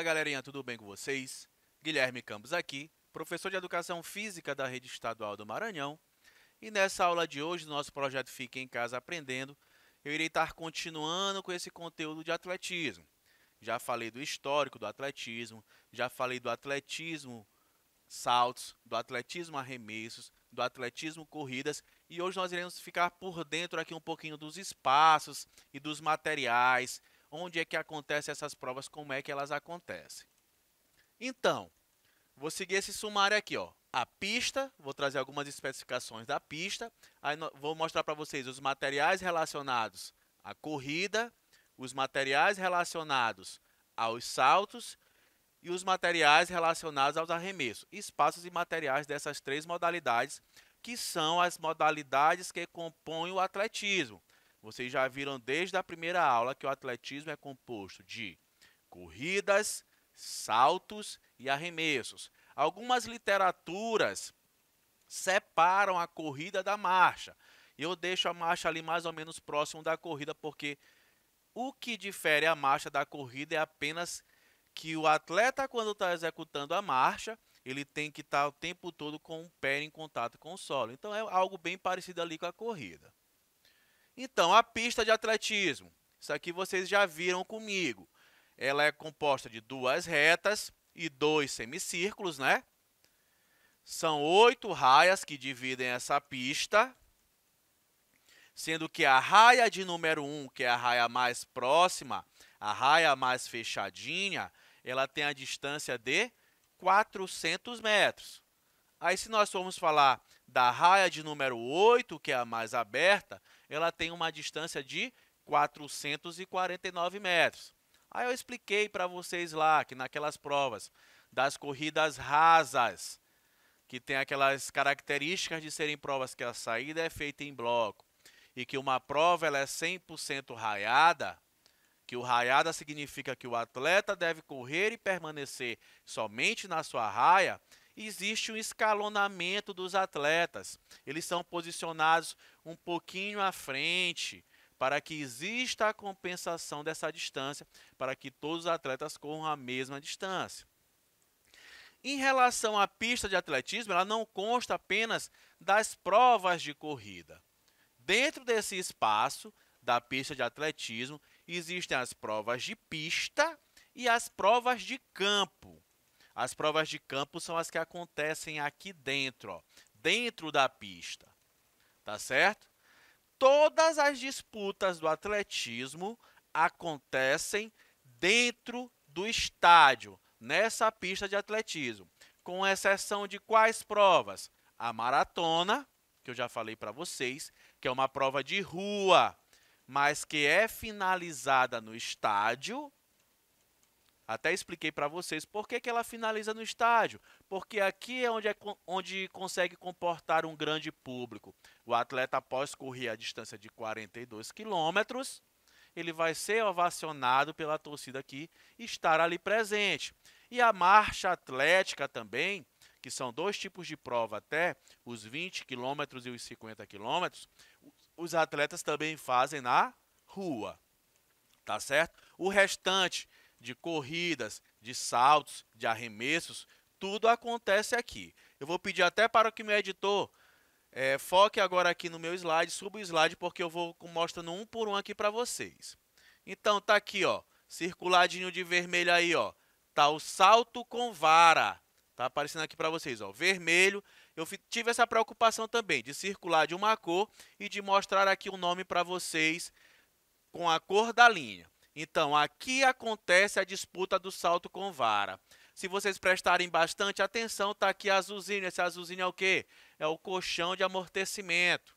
Fala galerinha, tudo bem com vocês? Guilherme Campos aqui, professor de Educação Física da Rede Estadual do Maranhão. E nessa aula de hoje do nosso projeto Fique em Casa Aprendendo, eu irei estar continuando com esse conteúdo de atletismo. Já falei do histórico do atletismo, já falei do atletismo saltos, do atletismo arremessos, do atletismo corridas e hoje nós iremos ficar por dentro aqui um pouquinho dos espaços e dos materiais onde é que acontecem essas provas, como é que elas acontecem. Então, vou seguir esse sumário aqui, ó. A pista, vou trazer algumas especificações da pista. Aí vou mostrar para vocês os materiais relacionados à corrida, os materiais relacionados aos saltos e os materiais relacionados aos arremessos. Espaços e materiais dessas três modalidades, que são as modalidades que compõem o atletismo. Vocês já viram desde a primeira aula que o atletismo é composto de corridas, saltos e arremessos. Algumas literaturas separam a corrida da marcha. Eu deixo a marcha ali mais ou menos próximo da corrida, porque o que difere a marcha da corrida é apenas que o atleta, quando está executando a marcha, ele tem que estar tá o tempo todo com o pé em contato com o solo. Então é algo bem parecido ali com a corrida. Então, a pista de atletismo, isso aqui vocês já viram comigo. Ela é composta de duas retas e dois semicírculos, né? São oito raias que dividem essa pista, sendo que a raia de número um, que é a raia mais próxima, a raia mais fechadinha, ela tem a distância de 400 metros. Aí, se nós formos falar da raia de número 8, que é a mais aberta, ela tem uma distância de 449 metros. Aí eu expliquei para vocês lá que naquelas provas das corridas rasas, que tem aquelas características de serem provas que a saída é feita em bloco e que uma prova ela é 100% raiada, que o raiada significa que o atleta deve correr e permanecer somente na sua raia, existe um escalonamento dos atletas. Eles são posicionados um pouquinho à frente para que exista a compensação dessa distância, para que todos os atletas corram a mesma distância. Em relação à pista de atletismo, ela não consta apenas das provas de corrida. Dentro desse espaço da pista de atletismo, existem as provas de pista e as provas de campo. As provas de campo são as que acontecem aqui dentro, ó, dentro da pista. Tá certo? Todas as disputas do atletismo acontecem dentro do estádio, nessa pista de atletismo, com exceção de quais provas? A maratona, que eu já falei para vocês, que é uma prova de rua, mas que é finalizada no estádio, até expliquei para vocês por que, que ela finaliza no estádio, porque aqui é onde, é onde consegue comportar um grande público. O atleta, após correr a distância de 42 quilômetros, ele vai ser ovacionado pela torcida que estar ali presente. E a marcha atlética também, que são dois tipos de prova até, os 20 quilômetros e os 50 quilômetros, os atletas também fazem na rua, tá certo? O restante de corridas, de saltos, de arremessos, tudo acontece aqui. Eu vou pedir até para que meu editor é, foque agora aqui no meu slide, suba o slide, porque eu vou mostrando um por um aqui para vocês. Então, tá aqui, ó, circuladinho de vermelho aí, ó, tá o salto com vara. Tá aparecendo aqui para vocês, ó, vermelho. Eu tive essa preocupação também de circular de uma cor e de mostrar aqui o um nome para vocês com a cor da linha. Então, aqui acontece a disputa do salto com vara. Se vocês prestarem bastante atenção, está aqui a Esse azulzinho é o quê? É o colchão de amortecimento.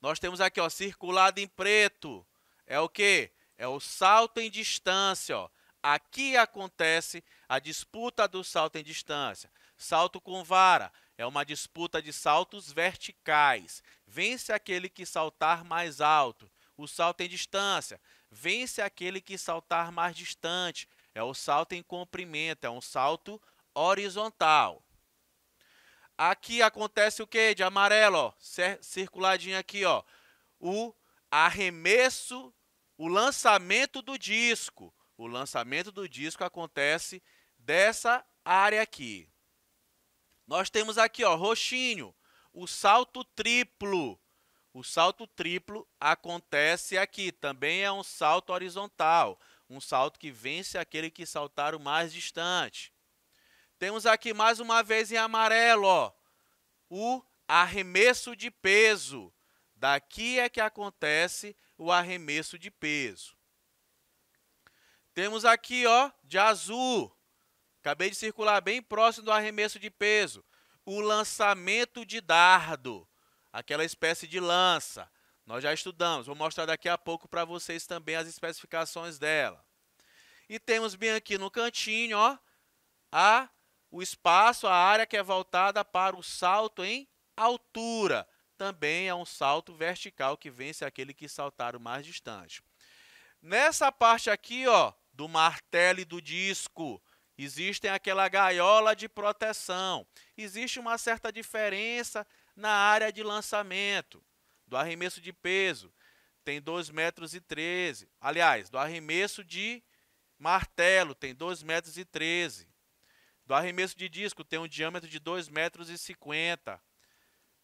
Nós temos aqui, ó, circulado em preto. É o quê? É o salto em distância, ó. Aqui acontece a disputa do salto em distância. Salto com vara é uma disputa de saltos verticais. Vence aquele que saltar mais alto. O salto em distância Vence aquele que saltar mais distante. É o salto em comprimento, é um salto horizontal. Aqui acontece o que de amarelo? Ó, circuladinho aqui, ó. O arremesso, o lançamento do disco. O lançamento do disco acontece dessa área aqui. Nós temos aqui, ó, roxinho, o salto triplo. O salto triplo acontece aqui, também é um salto horizontal, um salto que vence aquele que saltar o mais distante. Temos aqui mais uma vez em amarelo, ó, o arremesso de peso. Daqui é que acontece o arremesso de peso. Temos aqui, ó, de azul. Acabei de circular bem próximo do arremesso de peso. O lançamento de dardo aquela espécie de lança. Nós já estudamos, vou mostrar daqui a pouco para vocês também as especificações dela. E temos bem aqui no cantinho, ó, a, o espaço, a área que é voltada para o salto em altura. Também é um salto vertical que vence aquele que saltar o mais distante. Nessa parte aqui, ó, do martelo e do disco, existem aquela gaiola de proteção. Existe uma certa diferença na área de lançamento, do arremesso de peso, tem 2,13 metros. Aliás, do arremesso de martelo, tem 2,13 metros. Do arremesso de disco, tem um diâmetro de 2,50 metros.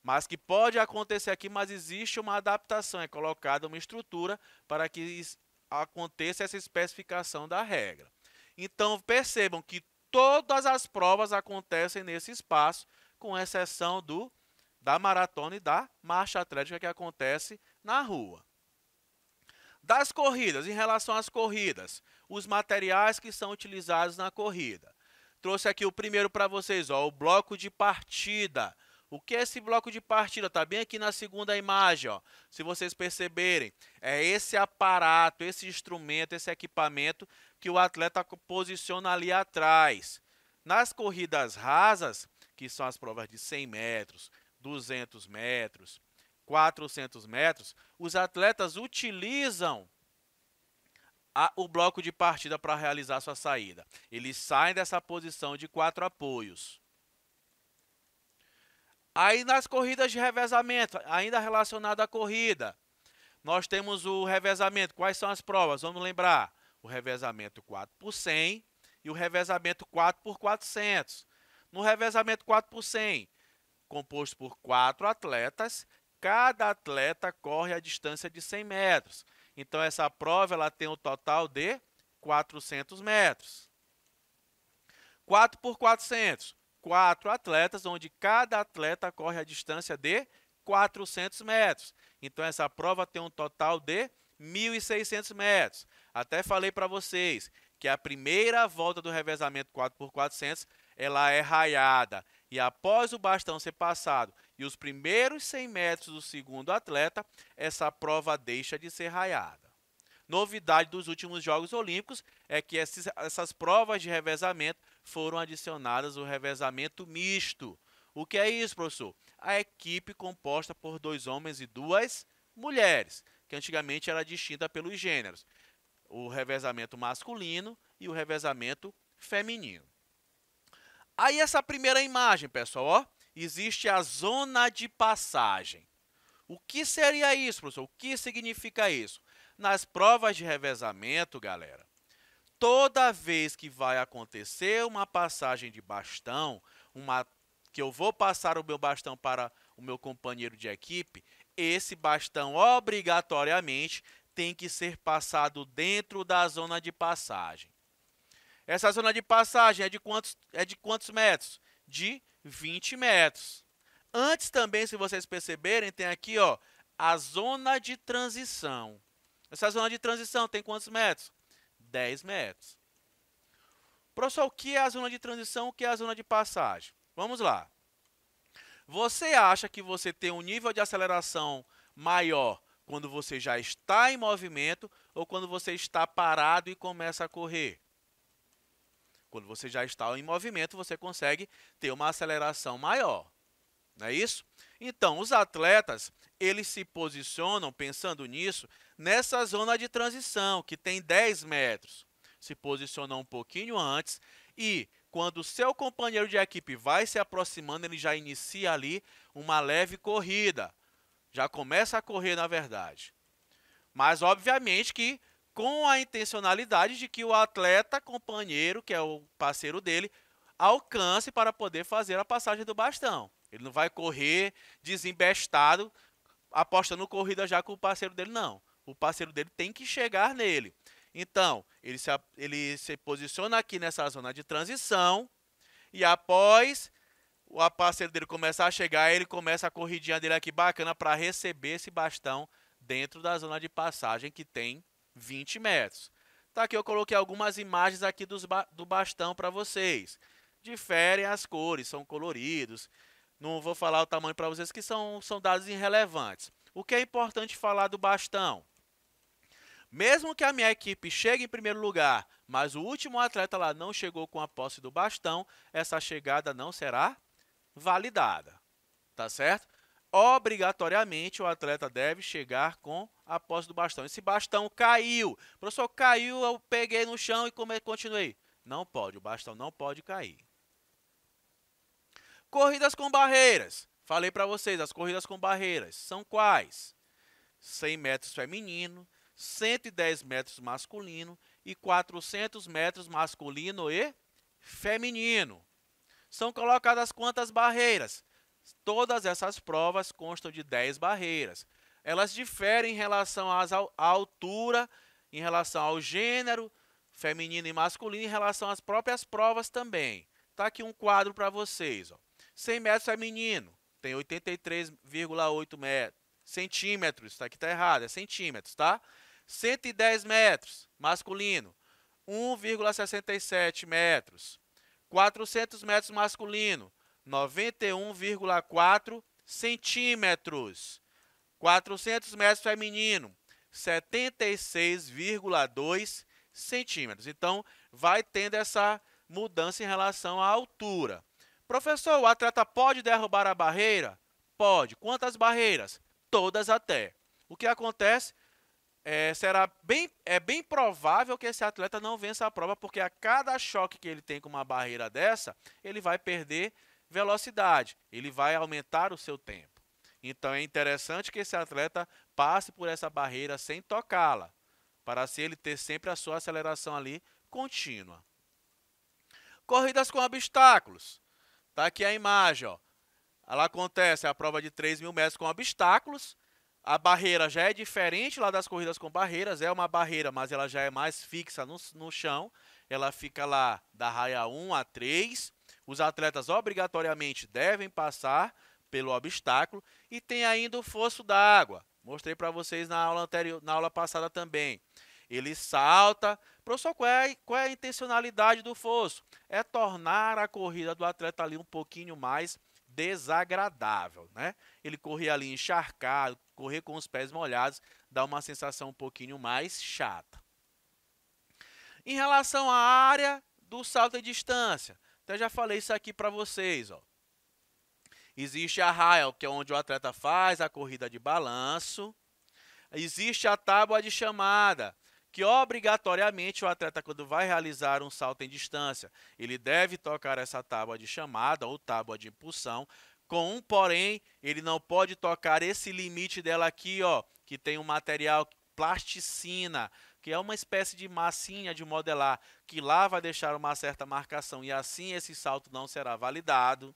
Mas que pode acontecer aqui, mas existe uma adaptação, é colocada uma estrutura para que aconteça essa especificação da regra. Então, percebam que todas as provas acontecem nesse espaço, com exceção do da maratona e da marcha atlética que acontece na rua. Das corridas, em relação às corridas, os materiais que são utilizados na corrida. Trouxe aqui o primeiro para vocês, ó, o bloco de partida. O que é esse bloco de partida? Está bem aqui na segunda imagem, ó. se vocês perceberem. É esse aparato, esse instrumento, esse equipamento que o atleta posiciona ali atrás. Nas corridas rasas, que são as provas de 100 metros, 200 metros, 400 metros, os atletas utilizam a, o bloco de partida para realizar sua saída. Eles saem dessa posição de quatro apoios. Aí nas corridas de revezamento, ainda relacionado à corrida, nós temos o revezamento. Quais são as provas? Vamos lembrar. O revezamento 4 por 100 e o revezamento 4 por 400. No revezamento 4 por 100, composto por quatro atletas. Cada atleta corre a distância de 100 metros. Então, essa prova ela tem um total de 400 metros. 4 por 400, quatro atletas, onde cada atleta corre a distância de 400 metros. Então, essa prova tem um total de 1.600 metros. Até falei para vocês que a primeira volta do revezamento 4x400 ela é raiada. E após o bastão ser passado e os primeiros 100 metros do segundo atleta, essa prova deixa de ser raiada. Novidade dos últimos Jogos Olímpicos é que esses, essas provas de revezamento foram adicionadas o revezamento misto. O que é isso, professor? A equipe composta por dois homens e duas mulheres, que antigamente era distinta pelos gêneros: o revezamento masculino e o revezamento feminino. Aí essa primeira imagem, pessoal, ó, existe a zona de passagem. O que seria isso, professor? O que significa isso? Nas provas de revezamento, galera, toda vez que vai acontecer uma passagem de bastão, uma que eu vou passar o meu bastão para o meu companheiro de equipe, esse bastão obrigatoriamente tem que ser passado dentro da zona de passagem. Essa zona de passagem é de quantos, é de quantos metros? De 20 metros. Antes também, se vocês perceberem, tem aqui ó, a zona de transição. Essa zona de transição tem quantos metros? 10 metros. Professor, o que é a zona de transição? O que é a zona de passagem? Vamos lá. Você acha que você tem um nível de aceleração maior quando você já está em movimento ou quando você está parado e começa a correr? Quando você já está em movimento, você consegue ter uma aceleração maior. Não é isso? Então, os atletas, eles se posicionam, pensando nisso, nessa zona de transição, que tem 10 metros. Se posicionam um pouquinho antes e, quando o seu companheiro de equipe vai se aproximando, ele já inicia ali uma leve corrida. Já começa a correr, na verdade. Mas, obviamente, que com a intencionalidade de que o atleta companheiro, que é o parceiro dele, alcance para poder fazer a passagem do bastão. Ele não vai correr desembestado, apostando corrida já com o parceiro dele, não. O parceiro dele tem que chegar nele. Então, ele se, ele se posiciona aqui nessa zona de transição e após o parceiro dele começar a chegar, ele começa a corridinha dele aqui bacana para receber esse bastão dentro da zona de passagem que tem 20 metros. Tá aqui eu coloquei algumas imagens aqui dos ba do bastão para vocês. Diferem as cores, são coloridos. Não vou falar o tamanho para vocês que são, são dados irrelevantes. O que é importante falar do bastão? Mesmo que a minha equipe chegue em primeiro lugar, mas o último atleta lá não chegou com a posse do bastão, essa chegada não será validada. Tá certo? obrigatoriamente o atleta deve chegar com a posse do bastão. Esse bastão caiu. Professor, caiu, eu peguei no chão e continuei. Não pode, o bastão não pode cair. Corridas com barreiras. Falei para vocês, as corridas com barreiras são quais? 100 metros feminino, 110 metros masculino e 400 metros masculino e feminino. São colocadas quantas barreiras? Todas essas provas constam de 10 barreiras. Elas diferem em relação às, à altura, em relação ao gênero, feminino e masculino, em relação às próprias provas também. Tá aqui um quadro para vocês. Ó. 100 metros feminino é tem 83,8 metros. Centímetros, tá aqui está errado, é centímetros, tá? 110 metros, masculino, 1,67 metros. 400 metros masculino, 91,4 centímetros. 400 metros feminino, 76,2 centímetros. Então, vai tendo essa mudança em relação à altura. Professor, o atleta pode derrubar a barreira? Pode. Quantas barreiras? Todas até. O que acontece? É, será bem, é bem provável que esse atleta não vença a prova, porque a cada choque que ele tem com uma barreira dessa, ele vai perder velocidade, ele vai aumentar o seu tempo. Então é interessante que esse atleta passe por essa barreira sem tocá-la, para se assim ele ter sempre a sua aceleração ali contínua. Corridas com obstáculos. Tá aqui a imagem, ó. Ela acontece a prova de 3 mil metros com obstáculos. A barreira já é diferente lá das corridas com barreiras, é uma barreira, mas ela já é mais fixa no, no chão. Ela fica lá da raia 1 a 3. Os atletas obrigatoriamente devem passar pelo obstáculo e tem ainda o fosso da água. Mostrei para vocês na aula anterior, na aula passada também. Ele salta. Professor, qual é, qual é a intencionalidade do fosso? É tornar a corrida do atleta ali um pouquinho mais desagradável, né? Ele correr ali encharcado, correr com os pés molhados, dá uma sensação um pouquinho mais chata. Em relação à área do salto e distância, então já falei isso aqui para vocês, ó. Existe a rail, que é onde o atleta faz a corrida de balanço. Existe a tábua de chamada, que obrigatoriamente o atleta, quando vai realizar um salto em distância, ele deve tocar essa tábua de chamada ou tábua de impulsão. Com um porém, ele não pode tocar esse limite dela aqui, ó, que tem um material plasticina, que é uma espécie de massinha de modelar, que lá vai deixar uma certa marcação e assim esse salto não será validado.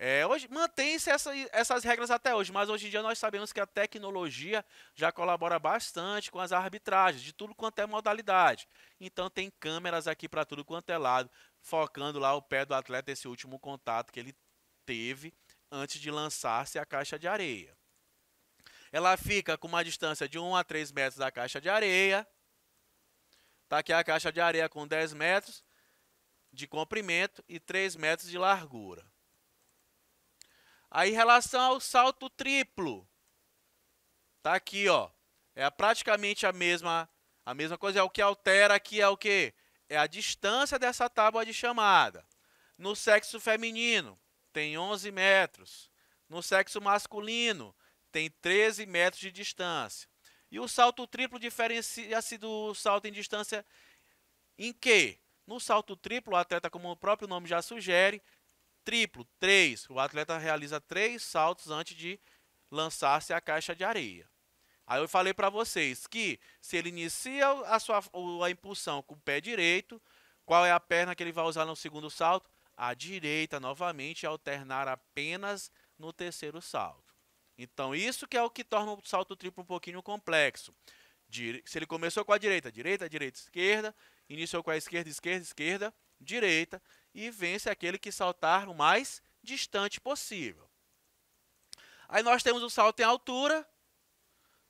É, hoje mantém-se essa, essas regras até hoje, mas hoje em dia nós sabemos que a tecnologia já colabora bastante com as arbitragens de tudo quanto é modalidade. Então tem câmeras aqui para tudo quanto é lado, focando lá o pé do atleta esse último contato que ele teve antes de lançar-se a caixa de areia. Ela fica com uma distância de 1 a 3 metros da caixa de areia. Tá aqui a caixa de areia com 10 metros de comprimento e 3 metros de largura. Aí, em relação ao salto triplo, tá aqui, ó. É praticamente a mesma, a mesma coisa. É o que altera aqui é o que? É a distância dessa tábua de chamada. No sexo feminino, tem 11 metros. No sexo masculino, tem 13 metros de distância. E o salto triplo diferencia-se do salto em distância em quê? No salto triplo, o atleta, como o próprio nome já sugere, triplo, três. O atleta realiza três saltos antes de lançar-se à caixa de areia. Aí eu falei para vocês que se ele inicia a sua a impulsão com o pé direito, qual é a perna que ele vai usar no segundo salto? A direita, novamente, alternar apenas no terceiro salto. Então, isso que é o que torna o salto triplo um pouquinho complexo. Se ele começou com a direita, direita, direita, esquerda, iniciou com a esquerda, esquerda, esquerda, direita, e vence aquele que saltar o mais distante possível. Aí nós temos o salto em altura,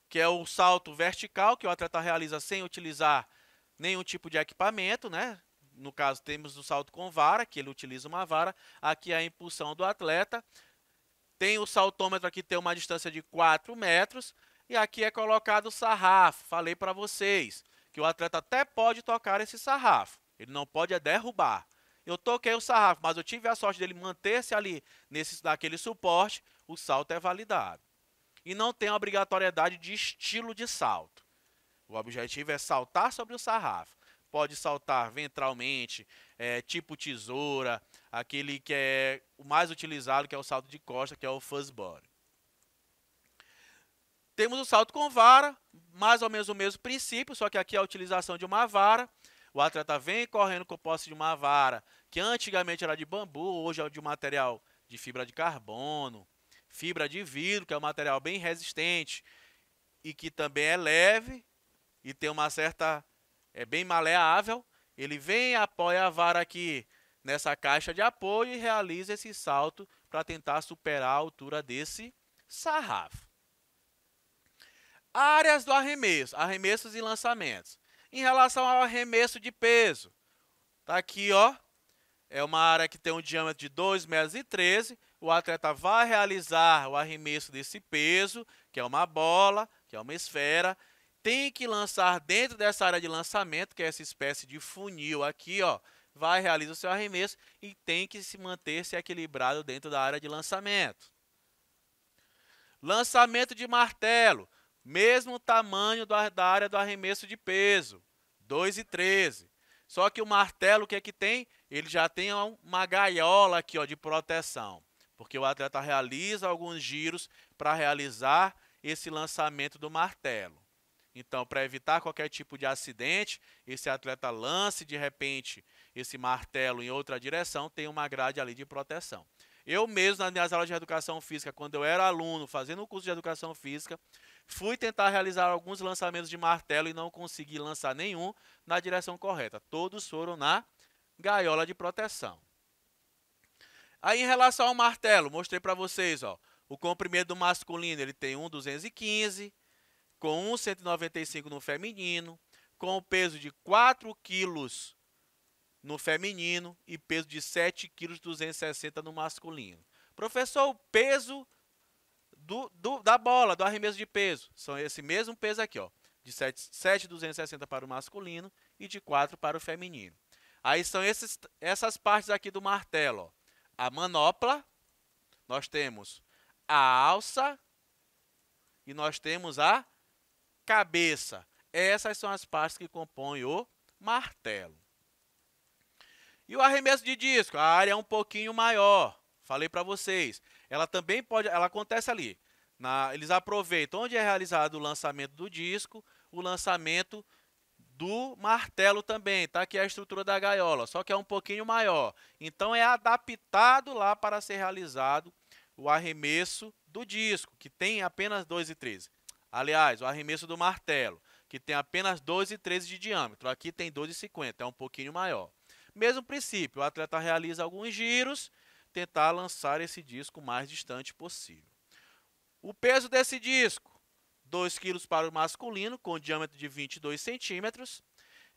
que é o salto vertical, que o atleta realiza sem utilizar nenhum tipo de equipamento, né? No caso, temos o salto com vara, que ele utiliza uma vara. Aqui é a impulsão do atleta. Tem o saltômetro aqui, tem uma distância de 4 metros. E aqui é colocado o sarrafo. Falei para vocês que o atleta até pode tocar esse sarrafo. Ele não pode é derrubar. Eu toquei o sarrafo, mas eu tive a sorte dele manter-se ali nesse, naquele suporte. O salto é validado. E não tem obrigatoriedade de estilo de salto. O objetivo é saltar sobre o sarrafo. Pode saltar ventralmente, é, tipo tesoura, aquele que é o mais utilizado, que é o salto de costa, que é o fuzzbody. Temos o salto com vara, mais ou menos o mesmo princípio, só que aqui é a utilização de uma vara. O atleta vem correndo com o posse de uma vara, que antigamente era de bambu, hoje é de um material de fibra de carbono, fibra de vidro, que é um material bem resistente e que também é leve e tem uma certa é bem maleável. Ele vem, apoia a vara aqui nessa caixa de apoio e realiza esse salto para tentar superar a altura desse sarrafo. Áreas do arremesso, arremessos e lançamentos. Em relação ao arremesso de peso, tá aqui, ó, é uma área que tem um diâmetro de 2,13 metros. E O atleta vai realizar o arremesso desse peso, que é uma bola, que é uma esfera. Tem que lançar dentro dessa área de lançamento, que é essa espécie de funil aqui, ó vai, realiza o seu arremesso e tem que se manter se equilibrado dentro da área de lançamento. Lançamento de martelo, mesmo tamanho da, área do arremesso de peso, 2 e 13. Só que o martelo, o que é que tem? Ele já tem uma gaiola aqui ó, de proteção, porque o atleta realiza alguns giros para realizar esse lançamento do martelo. Então, para evitar qualquer tipo de acidente, esse atleta lance de repente esse martelo em outra direção, tem uma grade ali de proteção. Eu mesmo, nas minhas aulas de educação física, quando eu era aluno, fazendo o um curso de educação física, fui tentar realizar alguns lançamentos de martelo e não consegui lançar nenhum na direção correta. Todos foram na gaiola de proteção. Aí, em relação ao martelo, mostrei para vocês, ó, o comprimento masculino, ele tem um 215 com 1,95 no feminino, com o peso de 4 quilos no feminino e peso de 7 quilos 260 no masculino. Professor, o peso do, do, da bola, do arremesso de peso, são esse mesmo peso aqui, ó, de 7,260 para o masculino e de 4 para o feminino. Aí são esses, essas partes aqui do martelo, ó. a manopla, nós temos a alça e nós temos a cabeça. Essas são as partes que compõem o martelo. E o arremesso de disco, a área é um pouquinho maior. Falei para vocês. Ela também pode, ela acontece ali. Na, eles aproveitam onde é realizado o lançamento do disco, o lançamento do martelo também, tá? Que é a estrutura da gaiola, só que é um pouquinho maior. Então é adaptado lá para ser realizado o arremesso do disco, que tem apenas 2 e 13. Aliás, o arremesso do martelo, que tem apenas 12,13 de diâmetro. Aqui tem 12,50, é um pouquinho maior. Mesmo princípio, o atleta realiza alguns giros, tentar lançar esse disco o mais distante possível. O peso desse disco, 2 kg para o masculino, com diâmetro de 22 centímetros.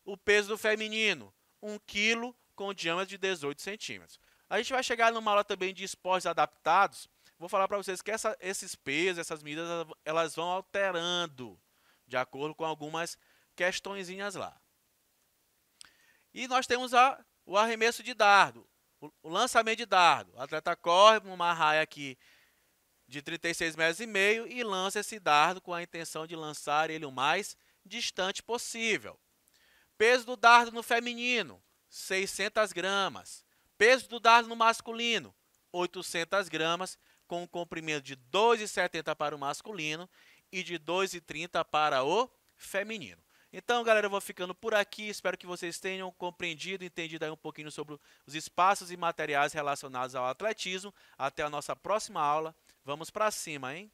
O peso do feminino, 1 kg, com diâmetro de 18 centímetros. A gente vai chegar numa aula também de esportes adaptados, vou falar para vocês que essa, esses pesos, essas medidas, elas vão alterando de acordo com algumas questõezinhas lá. E nós temos a, o arremesso de dardo, o, o lançamento de dardo. O atleta corre numa raia aqui de 36 metros e meio e lança esse dardo com a intenção de lançar ele o mais distante possível. Peso do dardo no feminino, 600 gramas. Peso do dardo no masculino, 800 gramas com um comprimento de 2,70 para o masculino e de 2,30 para o feminino. Então, galera, eu vou ficando por aqui. Espero que vocês tenham compreendido, entendido aí um pouquinho sobre os espaços e materiais relacionados ao atletismo. Até a nossa próxima aula. Vamos para cima, hein?